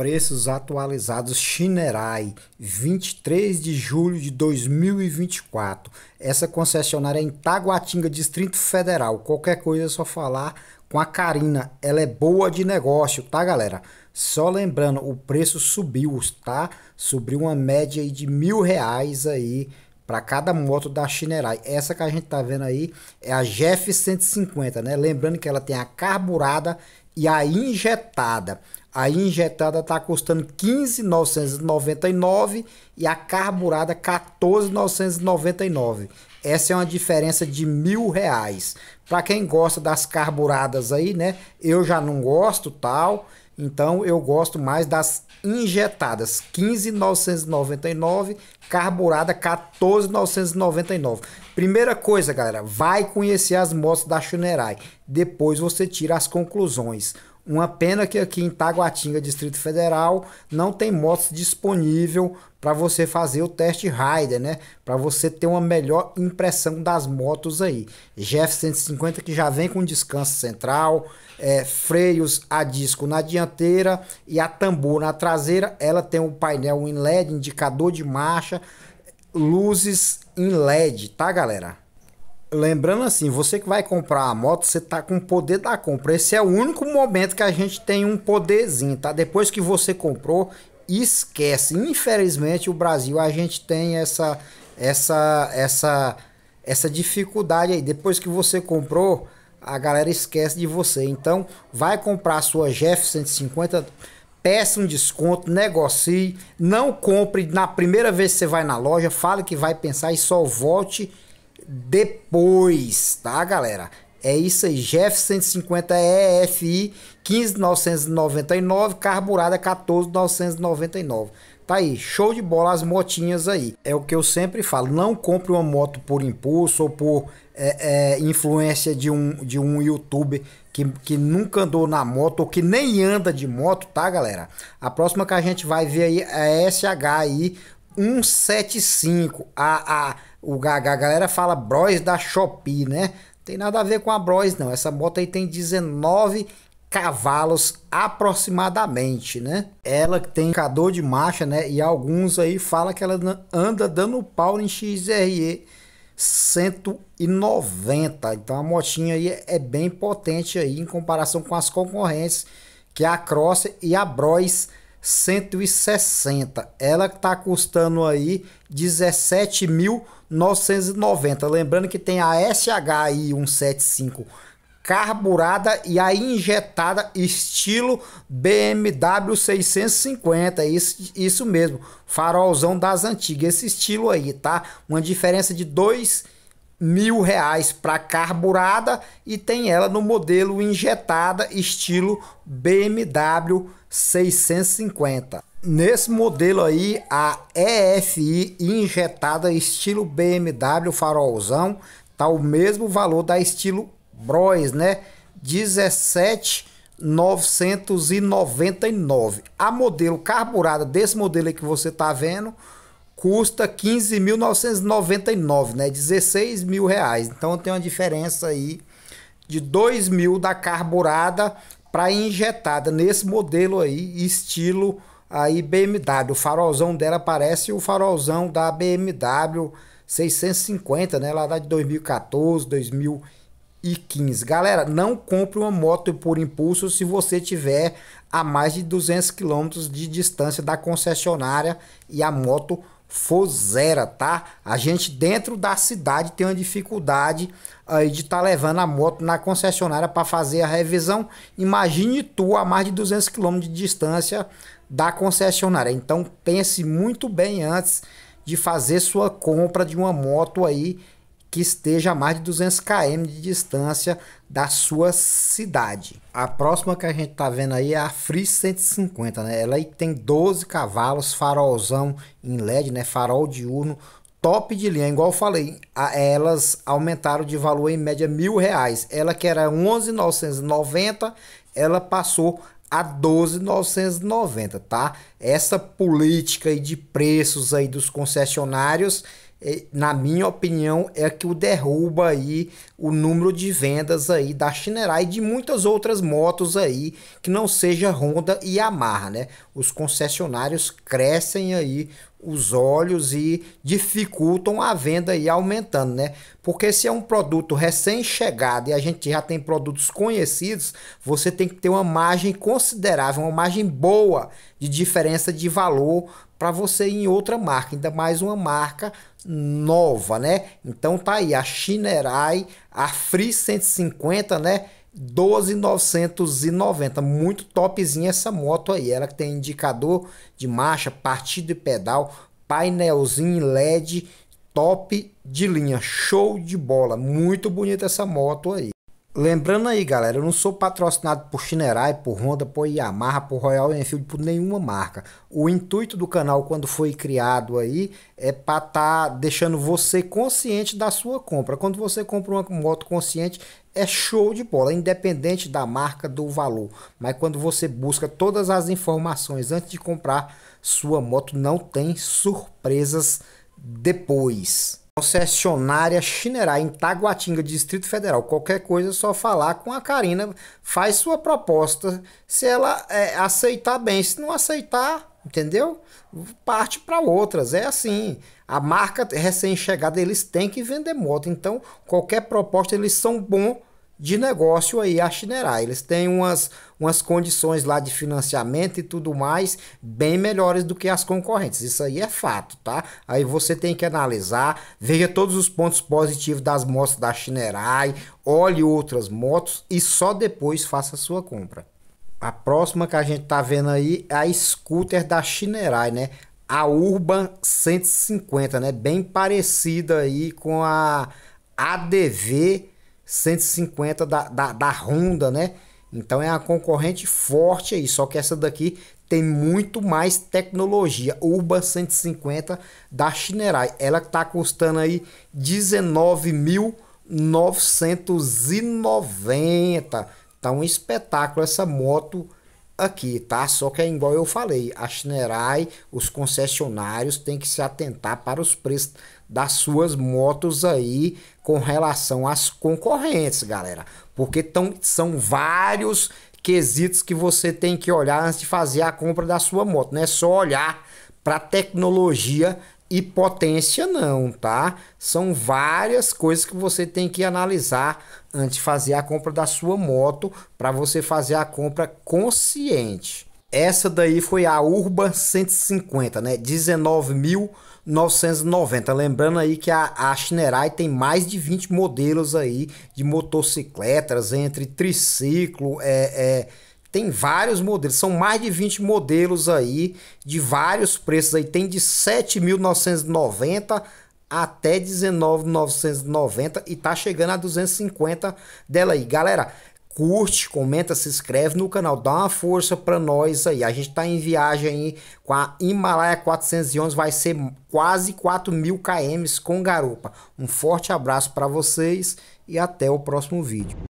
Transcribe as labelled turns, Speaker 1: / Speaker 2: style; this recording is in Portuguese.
Speaker 1: preços atualizados Shinerai, 23 de julho de 2024. Essa concessionária é em Taguatinga, Distrito Federal. Qualquer coisa é só falar com a Karina. Ela é boa de negócio, tá, galera? Só lembrando, o preço subiu, tá? Subiu uma média aí de mil reais aí para cada moto da Chinerai. Essa que a gente tá vendo aí é a Jeff 150, né? Lembrando que ela tem a carburada e a injetada. A injetada está custando 15.999 e a carburada 14.999. Essa é uma diferença de mil reais. Para quem gosta das carburadas aí, né? Eu já não gosto tal, então eu gosto mais das injetadas 15.999, carburada 14.999. Primeira coisa, galera, vai conhecer as motos da Chunerai. Depois você tira as conclusões. Uma pena que aqui em Taguatinga, Distrito Federal, não tem motos disponível para você fazer o teste rider, né? Para você ter uma melhor impressão das motos aí. GF 150 que já vem com descanso central, é, freios a disco na dianteira e a tambor na traseira. Ela tem um painel em LED, indicador de marcha, luzes em LED, tá, galera? lembrando assim, você que vai comprar a moto, você tá com o poder da compra. Esse é o único momento que a gente tem um poderzinho, tá? Depois que você comprou, esquece. Infelizmente, o Brasil a gente tem essa essa essa essa dificuldade aí. Depois que você comprou, a galera esquece de você. Então, vai comprar a sua Jeff 150 peça um desconto, negocie, não compre na primeira vez que você vai na loja, fale que vai pensar e só volte depois, tá, galera? É isso aí, Jeff 150 EFI 15999, carburada 14999. Tá aí, show de bola as motinhas aí. É o que eu sempre falo, não compre uma moto por impulso ou por é, é, influência de um, de um youtuber que, que nunca andou na moto ou que nem anda de moto, tá galera? A próxima que a gente vai ver aí é a SHI 175, a... a o, a galera fala Bros da Shopee, né? Tem nada a ver com a Bros, não. Essa moto aí tem 19 cavalos aproximadamente, né? Ela tem cador de marcha, né? E alguns aí fala que ela anda dando pau em XRE 190. Então a motinha aí é bem potente aí em comparação com as concorrentes, que é a Cross e a Bros 160. Ela tá custando aí 17 mil 990. Lembrando que tem a SHI 175 carburada e a injetada estilo BMW 650, isso, isso mesmo, farolzão das antigas, esse estilo aí, tá? Uma diferença de dois mil reais para carburada e tem ela no modelo injetada estilo BMW 650. Nesse modelo aí, a EFI injetada estilo BMW farolzão, tá o mesmo valor da estilo Bros, né? 17,999. A modelo carburada desse modelo aí que você tá vendo custa 15.999, né? 16 mil reais. Então tem uma diferença aí de 2 mil da carburada para injetada nesse modelo aí, estilo aí BMW, o farolzão dela parece o farolzão da BMW 650, né? Lá da de 2014, 2015. Galera, não compre uma moto por impulso se você tiver a mais de 200 km de distância da concessionária e a moto for tá? A gente dentro da cidade tem uma dificuldade aí de estar tá levando a moto na concessionária para fazer a revisão. Imagine tu a mais de 200 km de distância da concessionária. Então pense muito bem antes de fazer sua compra de uma moto aí que esteja a mais de 200 km de distância da sua cidade. A próxima que a gente tá vendo aí é a Free 150, né? Ela aí tem 12 cavalos, farolzão em LED, né? Farol diurno, top de linha. Igual eu falei, a, elas aumentaram de valor em média mil reais. Ela que era 11.990, ela passou a 12.990, tá? Essa política aí de preços aí dos concessionários é, na minha opinião, é que o derruba aí o número de vendas aí da Shinerai e de muitas outras motos aí que não seja Honda e Yamaha, né? Os concessionários crescem aí os olhos e dificultam a venda e aumentando, né? Porque se é um produto recém-chegado e a gente já tem produtos conhecidos, você tem que ter uma margem considerável, uma margem boa de diferença de valor para você ir em outra marca, ainda mais uma marca nova, né? Então tá aí a Shinerai, a Free 150, né? 12,990. Muito topzinha essa moto aí. Ela tem indicador de marcha, partido e pedal, painelzinho LED, top de linha. Show de bola. Muito bonita essa moto aí. Lembrando aí, galera, eu não sou patrocinado por Shinerai, por Honda, por Yamaha, por Royal Enfield, por nenhuma marca. O intuito do canal, quando foi criado aí, é para estar tá deixando você consciente da sua compra. Quando você compra uma moto consciente, é show de bola, independente da marca, do valor. Mas quando você busca todas as informações antes de comprar, sua moto não tem surpresas depois concessionária Chinerá, em Taguatinga, Distrito Federal. Qualquer coisa é só falar com a Karina, faz sua proposta, se ela é, aceitar bem, se não aceitar, entendeu? Parte para outras, é assim. A marca recém-chegada, eles têm que vender moto, então qualquer proposta eles são bons de negócio aí a Chinerai Eles têm umas, umas condições lá de financiamento e tudo mais bem melhores do que as concorrentes. Isso aí é fato, tá? Aí você tem que analisar, veja todos os pontos positivos das motos da Chinerai, olhe outras motos e só depois faça a sua compra. A próxima que a gente tá vendo aí é a scooter da Chinerai, né? A Urban 150, né? Bem parecida aí com a ADV 150 da, da, da Honda, né? Então é uma concorrente forte aí, só que essa daqui tem muito mais tecnologia. Urban 150 da Shinerai. Ela tá custando aí 19.990. Tá um espetáculo essa moto aqui, tá? Só que é igual eu falei, a Shinerai, os concessionários têm que se atentar para os preços das suas motos aí com relação às concorrentes, galera. Porque tão, são vários quesitos que você tem que olhar antes de fazer a compra da sua moto. Não é só olhar para tecnologia e potência não, tá? São várias coisas que você tem que analisar antes de fazer a compra da sua moto para você fazer a compra consciente. Essa daí foi a Urban 150, né? 19 mil 990. Lembrando aí que a, a Shinerai tem mais de 20 modelos aí de motocicletas, entre triciclo, é, é, tem vários modelos, são mais de 20 modelos aí, de vários preços aí, tem de 7.990 até 19.990 e tá chegando a 250 dela aí. Galera, curte, comenta, se inscreve no canal, dá uma força para nós aí. A gente tá em viagem aí com a Himalaia 411, vai ser quase 4 mil km com garupa. Um forte abraço para vocês e até o próximo vídeo.